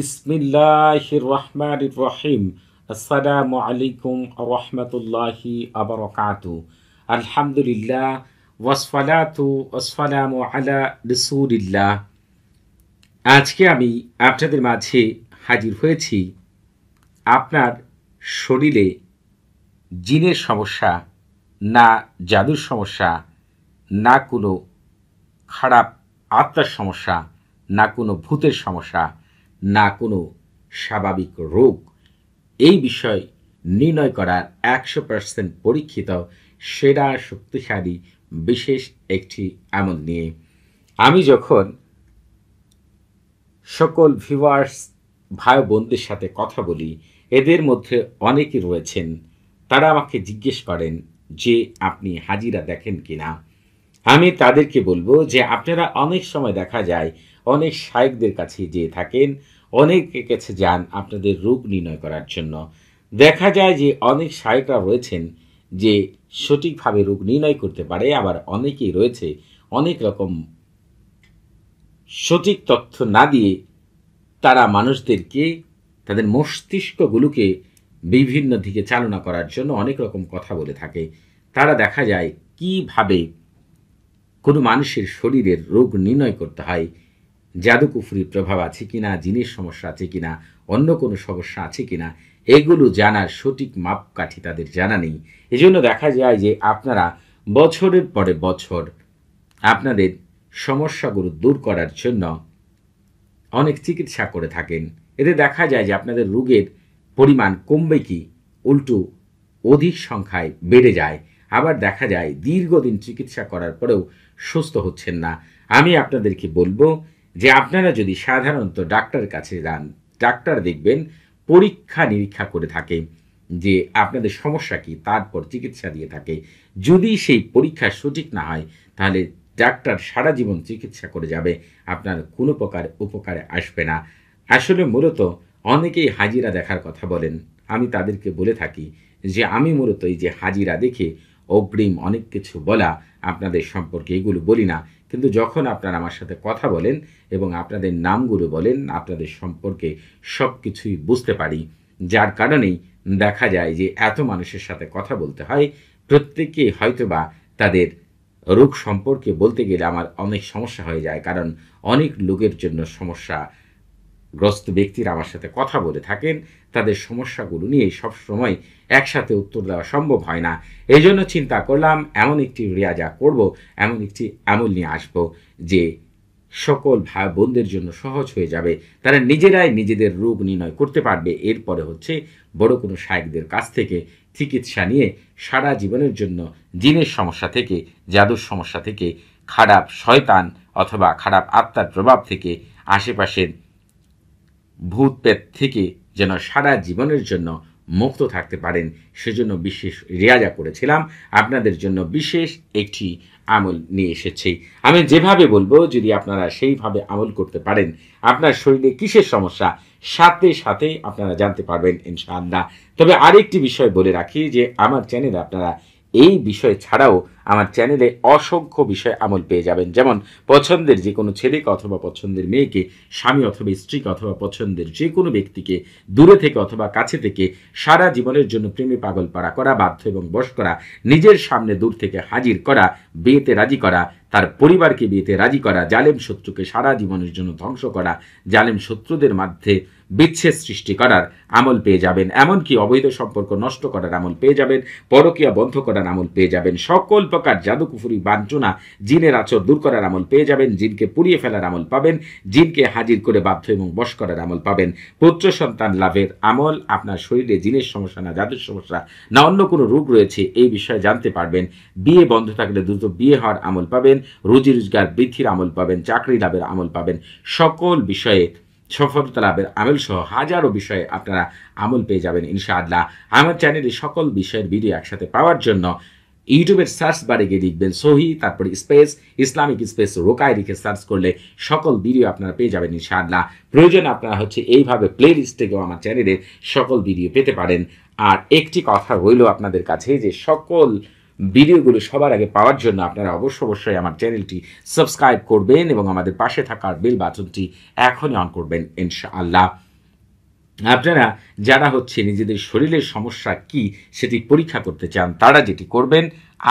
বিসমিল্লাহির রহমানির রহিম আসসালামু আলাইকুম রহমতুল্লাহি আবরকাত আলহামদুলিল্লাহ ওয়াসফালাতু ওয়াসফালামু আলা রসুলিল্লাহ আজকে আমি আপনাদের মাঝে হাজির হয়েছি আপনার শরীরে জিনের সমস্যা না জাদুর সমস্যা না কোনো খারাপ আত্মার সমস্যা না কোনো ভূতের সমস্যা না কোনো স্বাভাবিক রোগ এই বিষয় নির্ণয় করার একশো পার্সেন্ট পরীক্ষিত সেরা শক্তিশালী বিশেষ একটি আমল নিয়ে আমি যখন সকল ভিউয়ার্স ভাই বোনদের সাথে কথা বলি এদের মধ্যে অনেকে রয়েছেন তারা আমাকে জিজ্ঞেস করেন যে আপনি হাজিরা দেখেন কি না আমি তাদেরকে বলবো যে আপনারা অনেক সময় দেখা যায় অনেক শায়কদের কাছে যেয়ে থাকেন অনেকের কাছে যান আপনাদের রোগ নির্ণয় করার জন্য দেখা যায় যে অনেক শায়করা রয়েছেন যে সঠিকভাবে রোগ নির্ণয় করতে পারে আবার অনেকেই রয়েছে অনেক রকম সঠিক তথ্য না দিয়ে তারা মানুষদেরকে তাদের মস্তিষ্কগুলোকে বিভিন্ন দিকে চালনা করার জন্য অনেক রকম কথা বলে থাকে তারা দেখা যায় কিভাবে কোনো মানুষের শরীরের রোগ নির্ণয় করতে হয় জাদুকুফুরির প্রভাব আছে কিনা জিনের সমস্যা আছে কিনা অন্য কোনো সমস্যা আছে কিনা এগুলো জানার সঠিক মাপকাঠি তাদের জানা নেই এজন্য দেখা যায় যে আপনারা বছরের পরে বছর আপনাদের সমস্যাগুলো দূর করার জন্য অনেক চিকিৎসা করে থাকেন এতে দেখা যায় যে আপনাদের রোগের পরিমাণ কমবে কি উল্টো অধিক সংখ্যায় বেড়ে যায় আবার দেখা যায় দীর্ঘদিন চিকিৎসা করার পরেও সুস্থ হচ্ছেন না আমি আপনাদেরকে বলবো যে আপনারা যদি সাধারণত ডাক্তার কাছে যান ডাক্তার দেখবেন পরীক্ষা নিরীক্ষা করে থাকে যে আপনাদের সমস্যা কি তারপর চিকিৎসা দিয়ে থাকে যদি সেই পরীক্ষা সঠিক না হয় তাহলে ডাক্তার সারা জীবন চিকিৎসা করে যাবে আপনার কোনো প্রকার উপকারে আসবে না আসলে মূলত অনেকেই হাজিরা দেখার কথা বলেন আমি তাদেরকে বলে থাকি যে আমি মূলত এই যে হাজিরা দেখে অগ্রিম অনেক কিছু বলা আপনাদের সম্পর্কে এগুলো বলি না কিন্তু যখন আপনারা আমার সাথে কথা বলেন এবং আপনাদের নামগুলো বলেন আপনাদের সম্পর্কে সব কিছুই বুঝতে পারি যার কারণেই দেখা যায় যে এত মানুষের সাথে কথা বলতে হয় প্রত্যেকে হয়তোবা তাদের রোগ সম্পর্কে বলতে গেলে আমার অনেক সমস্যা হয়ে যায় কারণ অনেক লোকের জন্য সমস্যা গ্রস্ত ব্যক্তিরা আমার সাথে কথা বলে থাকেন তাদের সমস্যাগুলো নিয়ে সবসময় একসাথে উত্তর দেওয়া সম্ভব হয় না এই জন্য চিন্তা করলাম এমন একটি রিয়াজা করব এমন একটি আমল নিয়ে আসব যে সকল ভাই বোনদের জন্য সহজ হয়ে যাবে তারা নিজেরাই নিজেদের রোগ নির্ণয় করতে পারবে এরপরে হচ্ছে বড় কোনো শায়কদের কাছ থেকে চিকিৎসা নিয়ে সারা জীবনের জন্য জিনের সমস্যা থেকে জাদুর সমস্যা থেকে খারাপ শয়তান অথবা খারাপ আত্মার প্রভাব থেকে আশেপাশের ভূতপ্রেত থেকে যেন সারা জীবনের জন্য মুক্ত থাকতে পারেন সেজন্য বিশেষ রেয়াজা করেছিলাম আপনাদের জন্য বিশেষ একটি আমল নিয়ে এসেছি আমি যেভাবে বলবো যদি আপনারা সেইভাবে আমল করতে পারেন আপনার শরীরে কিসের সমস্যা সাথে সাথে আপনারা জানতে পারবেন ইনশাআল্লাহ তবে আরেকটি বিষয় বলে রাখি যে আমার চ্যানেলে আপনারা এই বিষয় ছাড়াও আমার চ্যানেলে অসংখ্য বিষয় আমল পেয়ে যাবেন যেমন পছন্দের যে কোনো ছেলেকে অথবা পছন্দের মেয়েকে স্বামী অথবা স্ত্রীকে অথবা পছন্দের যে কোনো ব্যক্তিকে দূরে থেকে অথবা কাছে থেকে সারা জীবনের জন্য প্রেমে পাগল পাড়া করা বাধ্য এবং বশ করা নিজের সামনে দূর থেকে হাজির করা বিয়েতে রাজি করা তার পরিবারকে বিয়েতে রাজি করা জালেম শত্রুকে সারা জীবনের জন্য ধ্বংস করা জালেম শত্রুদের মধ্যে বিচ্ছেদ সৃষ্টি করার আমল পেয়ে যাবেন এমনকি অবৈধ সম্পর্ক নষ্ট করার আমল পেয়ে যাবেন পরকিয়া বন্ধ করার আমল পেয়ে যাবেন সকল প্রকার জাদুকুফুরি বাঞ্চনা জিনের আচর দূর করার আমল পেয়ে যাবেন জিনকে পুড়িয়ে ফেলার আমল পাবেন জিনকে হাজির করে বাধ্য এবং বশ করার আমল পাবেন পুত্র সন্তান লাভের আমল আপনার শরীরে জিনের সমস্যা না জাদুর সমস্যা না অন্য কোনো রোগ রয়েছে এই বিষয়ে জানতে পারবেন বিয়ে বন্ধ থাকলে দ্রুত বিয়ে হওয়ার আমল পাবেন রুজি রোজগার বৃদ্ধির আমল পাবেন চাকরি লাভের আমল পাবেন সকল বিষয়ে সফলতা লাভের আমল সহ হাজারো বিষয়ে আপনারা আমল পেয়ে যাবেন ইনশা আল্লাহ আমার চ্যানেলে সকল বিষয়ের ভিডিও একসাথে পাওয়ার জন্য ইউটিউবের সার্চ বারে গিয়ে লিখবেন সহি তারপরে স্পেস ইসলামিক স্পেস রোকায় লিখে সার্চ করলে সকল ভিডিও আপনারা পেয়ে যাবেন ইনশাআল্লাহ প্রয়োজন আপনারা হচ্ছে এইভাবে প্লে লিস্ট থেকেও আমার চ্যানেলে সকল ভিডিও পেতে পারেন আর একটি কথা রইল আপনাদের কাছে যে সকল ভিডিওগুলো সবার আগে পাওয়ার জন্য আপনারা অবশ্য অবশ্যই আমার চ্যানেলটি সাবস্ক্রাইব করবেন এবং আমাদের পাশে থাকার বেল বাটনটি এখনই অন করবেন ইনশাআল্লাহ আপনারা যারা হচ্ছে নিজেদের শরীরের সমস্যা কি সেটি পরীক্ষা করতে চান তারা যেটি করবেন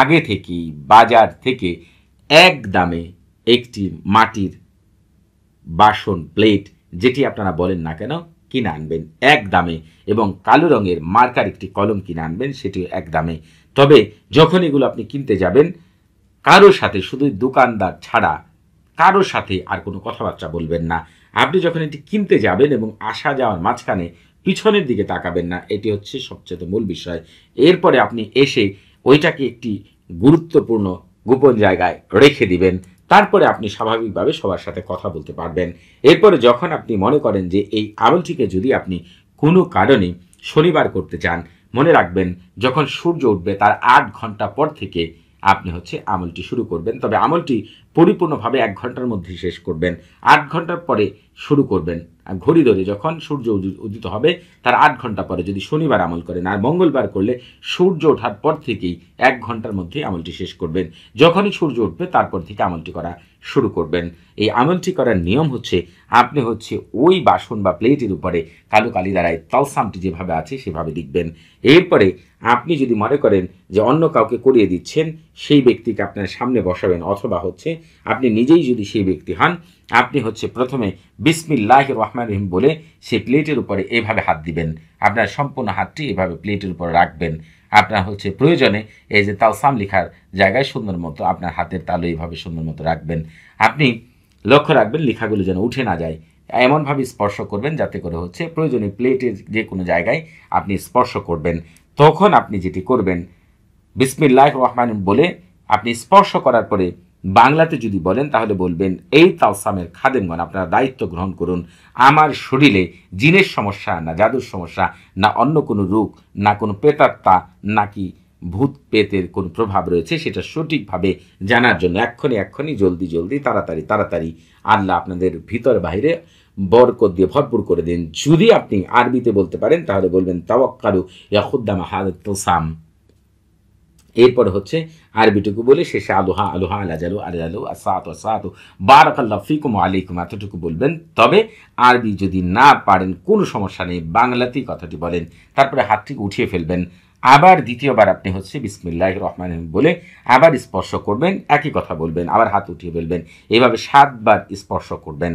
আগে থেকেই বাজার থেকে এক দামে একটি মাটির বাসন প্লেট যেটি আপনারা বলেন না কেন কিনে আনবেন এক দামে এবং কালো রঙের মার্কার একটি কলম কিনে আনবেন সেটি এক দামে তবে যখন এগুলো আপনি কিনতে যাবেন কারো সাথে শুধু দোকানদার ছাড়া কারো সাথে আর কোনো কথাবার্তা বলবেন না আপনি যখন এটি কিনতে যাবেন এবং আসা যাওয়ার মাঝখানে পিছনের দিকে তাকাবেন না এটি হচ্ছে সবচেয়ে মূল বিষয় এরপরে আপনি এসে ওইটাকে একটি গুরুত্বপূর্ণ গোপন জায়গায় রেখে দিবেন তারপরে আপনি স্বাভাবিকভাবে সবার সাথে কথা বলতে পারবেন এরপরে যখন আপনি মনে করেন যে এই আমলটিকে যদি আপনি কোনো কারণে শনিবার করতে চান মনে রাখবেন যখন সূর্য উঠবে তার আট ঘন্টা পর থেকে আপনি হচ্ছে আমলটি শুরু করবেন তবে আমলটি পরিপূর্ণভাবে এক ঘন্টার মধ্যে শেষ করবেন আট ঘন্টার পরে শুরু করবেন ঘড়ি ধরে যখন সূর্য উদিত হবে তার আট ঘন্টা পরে যদি শনিবার আমল করেন আর মঙ্গলবার করলে সূর্য ওঠার পর থেকেই এক ঘন্টার মধ্যে আমলটি শেষ করবেন যখনই সূর্য উঠবে তারপর থেকে আমলটি করা শুরু করবেন এই আমলটি করার নিয়ম হচ্ছে আপনি হচ্ছে ওই বাসন বা প্লেটের উপরে কালো কালি দ্বারায় তালসামটি যেভাবে আছে সেভাবে দেখবেন এরপরে আপনি যদি মনে করেন যে অন্য কাউকে করিয়ে দিচ্ছেন সেই ব্যক্তিকে আপনার সামনে বসাবেন অথবা হচ্ছে আপনি নিজেই যদি সেই ব্যক্তি হন আপনি হচ্ছে প্রথমে বিসমিল্লাহ রহমান রহিম বলে সেই প্লেটের উপরে এভাবে হাত দিবেন আপনার সম্পূর্ণ হাতটি এভাবে প্লেটের উপরে রাখবেন আপনার হচ্ছে প্রয়োজনে এই যে তালসাম লেখার জায়গায় সুন্দর মতো আপনার হাতের তালু এইভাবে সুন্দর মতো রাখবেন আপনি লক্ষ্য রাখবেন লেখাগুলো যেন উঠে না যায় এমনভাবে স্পর্শ করবেন যাতে করে হচ্ছে প্রয়োজনে প্লেটের যে কোনো জায়গায় আপনি স্পর্শ করবেন তখন আপনি যেটি করবেন বিসমিল্লাহ রহমান বলে আপনি স্পর্শ করার পরে বাংলাতে যদি বলেন তাহলে বলবেন এই তালসামের খাদেমগণ আপনারা দায়িত্ব গ্রহণ করুন আমার শরীরে জিনের সমস্যা না জাদুর সমস্যা না অন্য কোনো রোগ না কোনো প্রেতাত্মা নাকি ভূত পেতের কোন প্রভাব রয়েছে সেটা সঠিকভাবে জানার জন্য এক্ষণে এক্ষণি জলদি জলদি তাড়াতাড়ি তাড়াতাড়ি আল্লাহ আপনাদের ভিতর বাহিরে বরকত দিয়ে ভরপুর করে দিন যদি আপনি আরবিতে বলতে পারেন তাহলে বলবেন তাওয়াক্কারু ইয়াহুদ্দামা হাদ তোসাম এরপর হচ্ছে আরবিটুকু বলে শেষে আলোহা আলোহা আলাজালু আলাজালু আসাত আসাতু বারাকাল্লা ফিকুম আলিকুম এতটুকু বলবেন তবে আরবি যদি না পারেন কোনো সমস্যা নেই বাংলাতেই কথাটি বলেন তারপরে হাতটিকে উঠিয়ে ফেলবেন আবার দ্বিতীয়বার আপনি হচ্ছে বিসমিল্লাহ রহমান বলে আবার স্পর্শ করবেন একই কথা বলবেন আবার হাত উঠিয়ে ফেলবেন এইভাবে সাতবার স্পর্শ করবেন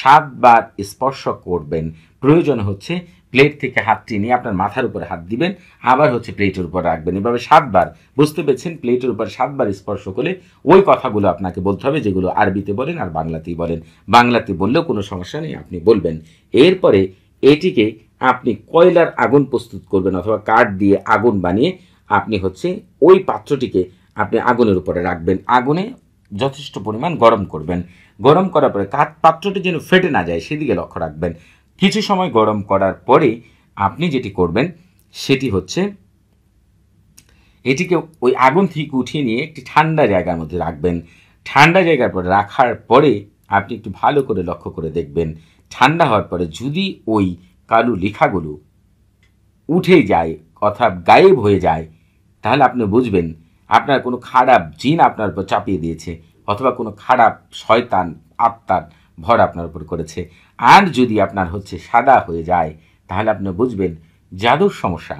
সাতবার স্পর্শ করবেন প্রয়োজন হচ্ছে প্লেট থেকে হাতটি নিয়ে আপনার মাথার উপরে হাত দিবেন আবার হচ্ছে প্লেটের উপর রাখবেন এভাবে সাতবার বুঝতে পেরেছেন প্লেটের উপর সাতবার স্পর্শ করে ওই কথাগুলো আপনাকে বলতে হবে যেগুলো আরবিতে বলেন আর বাংলাতেই বলেন বাংলাতে বললেও কোনো সমস্যা নেই আপনি বলবেন এরপরে এটিকে আপনি কয়লার আগুন প্রস্তুত করবেন অথবা কাঠ দিয়ে আগুন বানিয়ে আপনি হচ্ছে ওই পাত্রটিকে আপনি আগুনের উপরে রাখবেন আগুনে যথেষ্ট পরিমাণ গরম করবেন গরম করার পরে কাঠ পাত্রটি যেন ফেটে না যায় সেদিকে লক্ষ্য রাখবেন কিছু সময় গরম করার পরে আপনি যেটি করবেন সেটি হচ্ছে এটিকে ওই আগুন থেকে উঠিয়ে নিয়ে একটি ঠান্ডা জায়গার মধ্যে রাখবেন ঠান্ডা জায়গার পরে রাখার পরে আপনি একটু ভালো করে লক্ষ্য করে দেখবেন ঠান্ডা হওয়ার পরে যদি ওই কালো লেখাগুলো উঠে যায় অর্থাৎ গায়েব হয়ে যায় তাহলে আপনি বুঝবেন আপনার কোনো খারাপ জিন আপনার উপর চাপিয়ে দিয়েছে অথবা কোনো খারাপ শয়তান আত্মার ভর আপনার উপর করেছে আর যদি আপনার হচ্ছে সাদা হয়ে যায় তাহলে আপনি বুঝবেন জাদুর সমস্যা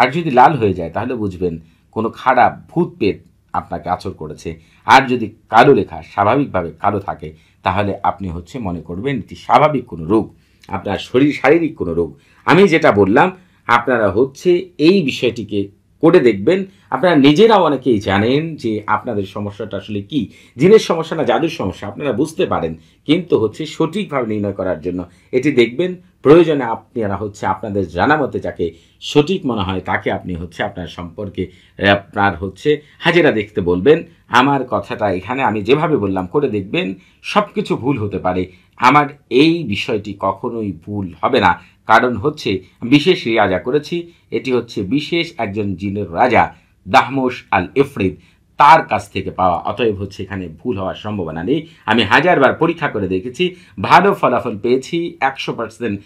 আর যদি লাল হয়ে যায় তাহলে বুঝবেন কোনো খারাপ ভূত পেট আপনাকে আচর করেছে আর যদি কালো লেখা স্বাভাবিকভাবে কালো থাকে তাহলে আপনি হচ্ছে মনে করবেন এটি স্বাভাবিক কোনো রোগ আপনার শরীর শারীরিক কোনো রোগ আমি যেটা বললাম আপনারা হচ্ছে এই বিষয়টিকে করে দেখবেন আপনারা নিজেরা অনেকেই জানেন যে আপনাদের সমস্যাটা আসলে কি জিনের সমস্যা না জাদুর সমস্যা আপনারা বুঝতে পারেন কিন্তু হচ্ছে সঠিকভাবে নির্ণয় করার জন্য এটি দেখবেন প্রয়োজনে আপনারা হচ্ছে আপনাদের জানা মতে যাকে সঠিক মনে হয় তাকে আপনি হচ্ছে আপনার সম্পর্কে আপনার হচ্ছে হাজিরা দেখতে বলবেন আমার কথাটা এখানে আমি যেভাবে বললাম করে দেখবেন সব কিছু ভুল হতে পারে আমার এই বিষয়টি কখনোই ভুল হবে না কারণ হচ্ছে বিশেষ রাজা করেছি এটি হচ্ছে বিশেষ একজন জিনের রাজা দাহমোস আল ইফরিদ তার কাছ থেকে পাওয়া অতএব হচ্ছে এখানে ভুল হওয়ার সম্ভাবনা নেই আমি হাজারবার পরীক্ষা করে দেখেছি ভালো ফলাফল পেয়েছি একশো পার্সেন্ট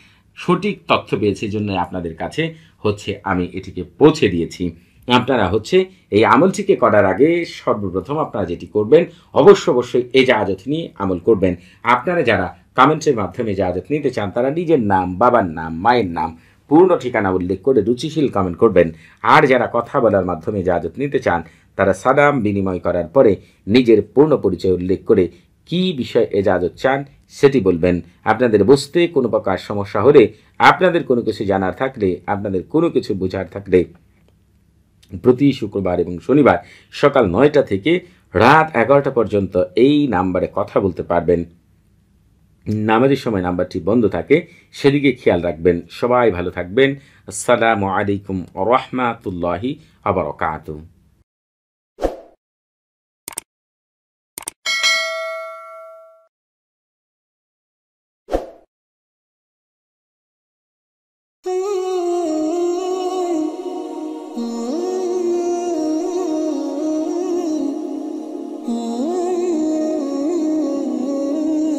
সঠিক তথ্য পেয়েছি জন্য আপনাদের কাছে হচ্ছে আমি এটিকে পৌঁছে দিয়েছি আপনারা হচ্ছে এই আমলটিকে করার আগে সর্বপ্রথম আপনারা যেটি করবেন অবশ্য অবশ্যই এজাজত নিয়ে আমল করবেন আপনারা যারা কমেন্টের মাধ্যমে ইজাজত নিতে চান তারা নিজের নাম বাবার নাম মায়ের নাম পূর্ণ ঠিকানা উল্লেখ করে রুচিশীল কমেন্ট করবেন আর যারা কথা বলার মাধ্যমে ইজাজত নিতে চান তারা সাদাম বিনিময় করার পরে নিজের পূর্ণ পরিচয় উল্লেখ করে কি বিষয়ে এজাজত চান সেটি বলবেন আপনাদের বুঝতে কোনো প্রকার সমস্যা হলে আপনাদের কোনো কিছু জানার থাকলে আপনাদের কোনো কিছু বোঝার থাকলে প্রতি শুক্রবার এবং শনিবার সকাল নয়টা থেকে রাত এগারোটা পর্যন্ত এই নাম্বারে কথা বলতে পারবেন নামাজের সময় নাম্বারটি বন্ধ থাকে সেদিকে খেয়াল রাখবেন সবাই ভালো থাকবেন আসসালামু আলাইকুম রহমাতুল্লাহি আবার